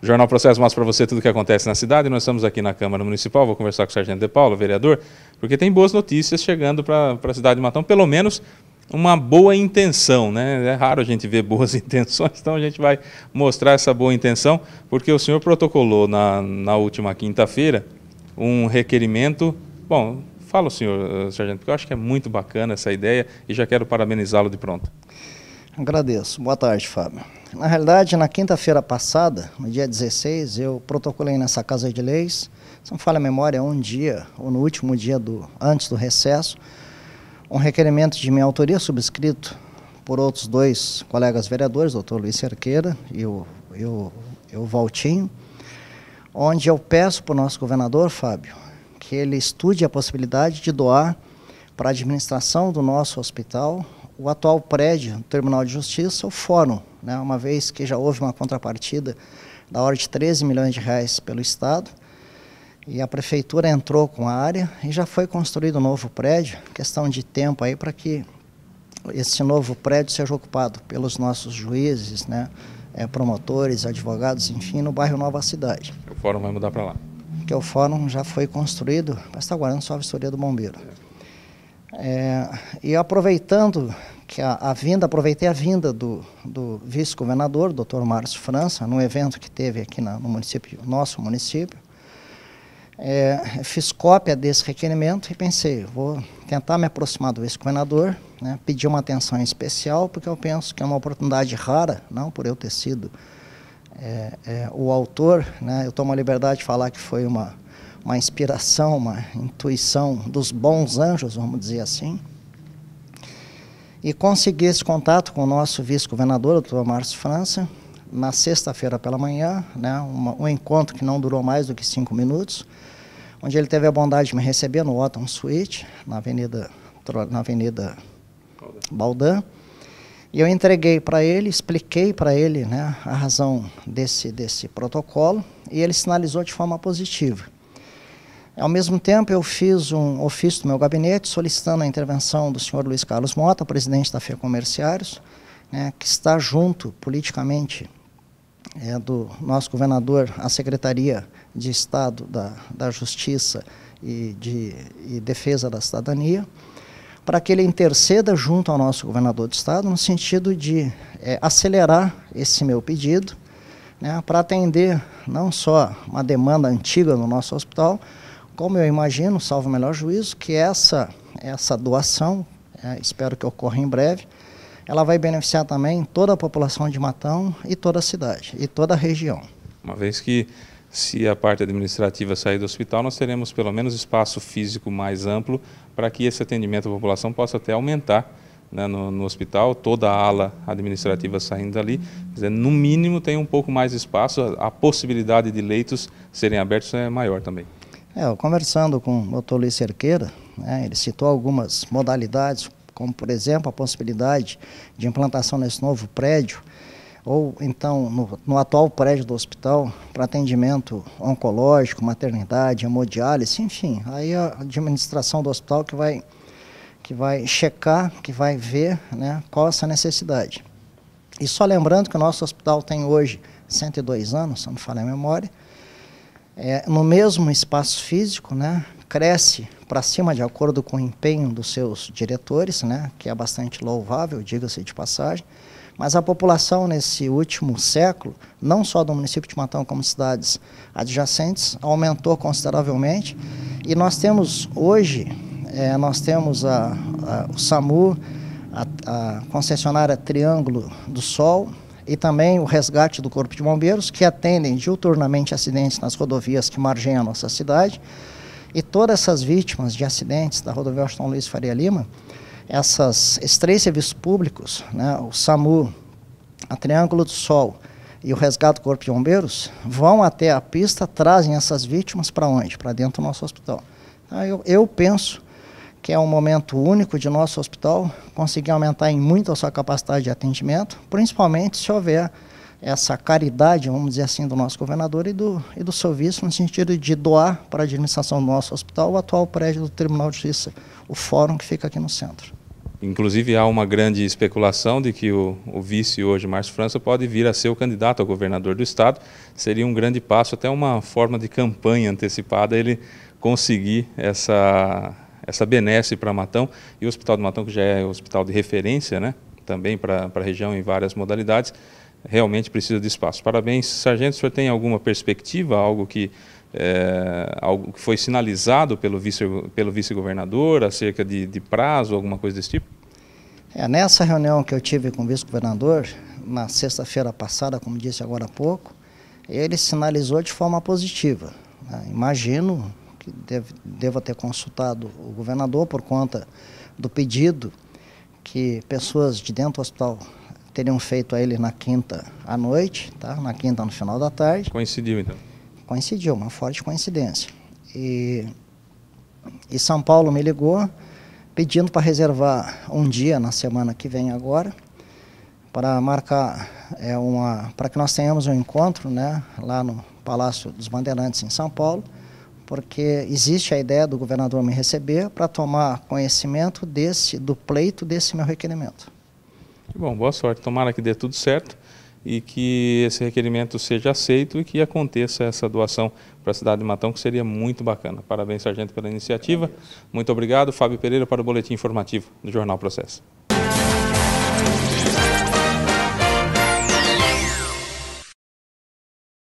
O Jornal Processo mostra para você tudo o que acontece na cidade. Nós estamos aqui na Câmara Municipal, vou conversar com o Sargento De Paula, vereador, porque tem boas notícias chegando para a cidade de Matão, pelo menos uma boa intenção, né? É raro a gente ver boas intenções, então a gente vai mostrar essa boa intenção, porque o senhor protocolou na, na última quinta-feira um requerimento. Bom, fala o senhor, eh, Sargento, porque eu acho que é muito bacana essa ideia e já quero parabenizá-lo de pronto. Agradeço. Boa tarde, Fábio. Na realidade, na quinta-feira passada, no dia 16, eu protocolei nessa Casa de Leis, se não falha a memória, é um dia, ou no último dia do, antes do recesso, um requerimento de minha autoria subscrito por outros dois colegas vereadores, doutor Luiz Cerqueira e o, e o, e o Valtinho, onde eu peço para o nosso governador, Fábio, que ele estude a possibilidade de doar para a administração do nosso hospital o atual prédio do terminal de Justiça, o fórum, né, uma vez que já houve uma contrapartida da ordem de 13 milhões de reais pelo Estado, e a prefeitura entrou com a área e já foi construído um novo prédio, questão de tempo aí para que esse novo prédio seja ocupado pelos nossos juízes, né, eh, promotores, advogados, enfim, no bairro Nova Cidade. O fórum vai mudar para lá. Que o fórum já foi construído, mas está guardando só a vistoria do bombeiro. É, e aproveitando que a, a, vinda, aproveitei a vinda do, do vice-governador, doutor Márcio França, num evento que teve aqui na, no município, nosso município. É, fiz cópia desse requerimento e pensei, vou tentar me aproximar do vice governador né, pedir uma atenção especial, porque eu penso que é uma oportunidade rara, não por eu ter sido é, é, o autor, né, eu tomo a liberdade de falar que foi uma, uma inspiração, uma intuição dos bons anjos, vamos dizer assim, e consegui esse contato com o nosso vice-governador, o doutor Márcio França, na sexta-feira pela manhã, né, um, um encontro que não durou mais do que cinco minutos, onde ele teve a bondade de me receber no Otton Suite, na Avenida, na avenida Baldan. E eu entreguei para ele, expliquei para ele né, a razão desse, desse protocolo, e ele sinalizou de forma positiva. Ao mesmo tempo, eu fiz um ofício do meu gabinete solicitando a intervenção do senhor Luiz Carlos Mota, presidente da FEComérciários, né, que está junto politicamente é, do nosso governador à Secretaria de Estado da, da Justiça e, de, e Defesa da Cidadania, para que ele interceda junto ao nosso governador de Estado no sentido de é, acelerar esse meu pedido, né, para atender não só uma demanda antiga no nosso hospital, como eu imagino, salvo o melhor juízo, que essa, essa doação, é, espero que ocorra em breve, ela vai beneficiar também toda a população de Matão e toda a cidade e toda a região. Uma vez que se a parte administrativa sair do hospital, nós teremos pelo menos espaço físico mais amplo para que esse atendimento à população possa até aumentar né, no, no, hospital, toda a ala administrativa saindo dali. Dizer, no mínimo tem um pouco mais de espaço, a, a possibilidade de leitos serem abertos é maior também. É, conversando com o doutor Luiz Cerqueira, né, ele citou algumas modalidades, como por exemplo a possibilidade de implantação nesse novo prédio, ou então no, no atual prédio do hospital, para atendimento oncológico, maternidade, hemodiálise, enfim. Aí a administração do hospital que vai, que vai checar, que vai ver né, qual essa necessidade. E só lembrando que o nosso hospital tem hoje 102 anos, se não me falha a memória, é, no mesmo espaço físico, né, cresce para cima de acordo com o empenho dos seus diretores, né, que é bastante louvável, diga-se de passagem. Mas a população nesse último século, não só do município de Matão, como cidades adjacentes, aumentou consideravelmente. E nós temos hoje, é, nós temos a, a, o SAMU, a, a concessionária Triângulo do Sol, e também o resgate do Corpo de Bombeiros, que atendem diuturnamente acidentes nas rodovias que margem a nossa cidade. E todas essas vítimas de acidentes da rodovia Washington Luiz Faria Lima, essas, esses três serviços públicos, né, o SAMU, a Triângulo do Sol e o Resgate do Corpo de Bombeiros, vão até a pista, trazem essas vítimas para onde? Para dentro do nosso hospital. Então, eu, eu penso que é um momento único de nosso hospital, conseguir aumentar em muito a sua capacidade de atendimento, principalmente se houver essa caridade, vamos dizer assim, do nosso governador e do, e do seu vice, no sentido de doar para a administração do nosso hospital o atual prédio do Tribunal de Justiça, o fórum que fica aqui no centro. Inclusive, há uma grande especulação de que o, o vice hoje, Márcio França, pode vir a ser o candidato a governador do Estado. Seria um grande passo, até uma forma de campanha antecipada, ele conseguir essa essa benesse para Matão e o Hospital do Matão, que já é hospital de referência, né, também para a região em várias modalidades, realmente precisa de espaço. Parabéns, sargento. O senhor tem alguma perspectiva, algo que, é, algo que foi sinalizado pelo, vice, pelo vice-governador acerca de, de prazo, alguma coisa desse tipo? É, nessa reunião que eu tive com o vice-governador, na sexta-feira passada, como disse agora há pouco, ele sinalizou de forma positiva. Né. Imagino que deve, deva ter consultado o governador por conta do pedido que pessoas de dentro do hospital teriam feito a ele na quinta à noite, tá? na quinta no final da tarde. Coincidiu então? Coincidiu, uma forte coincidência. E, e São Paulo me ligou pedindo para reservar um dia na semana que vem agora para marcar é, uma para que nós tenhamos um encontro né, lá no Palácio dos Bandeirantes em São Paulo porque existe a ideia do governador me receber para tomar conhecimento desse, do pleito desse meu requerimento. Bom, boa sorte. Tomara que dê tudo certo e que esse requerimento seja aceito e que aconteça essa doação para a cidade de Matão, que seria muito bacana. Parabéns, sargento, pela iniciativa. Muito obrigado. Fábio Pereira para o Boletim Informativo do Jornal Processo.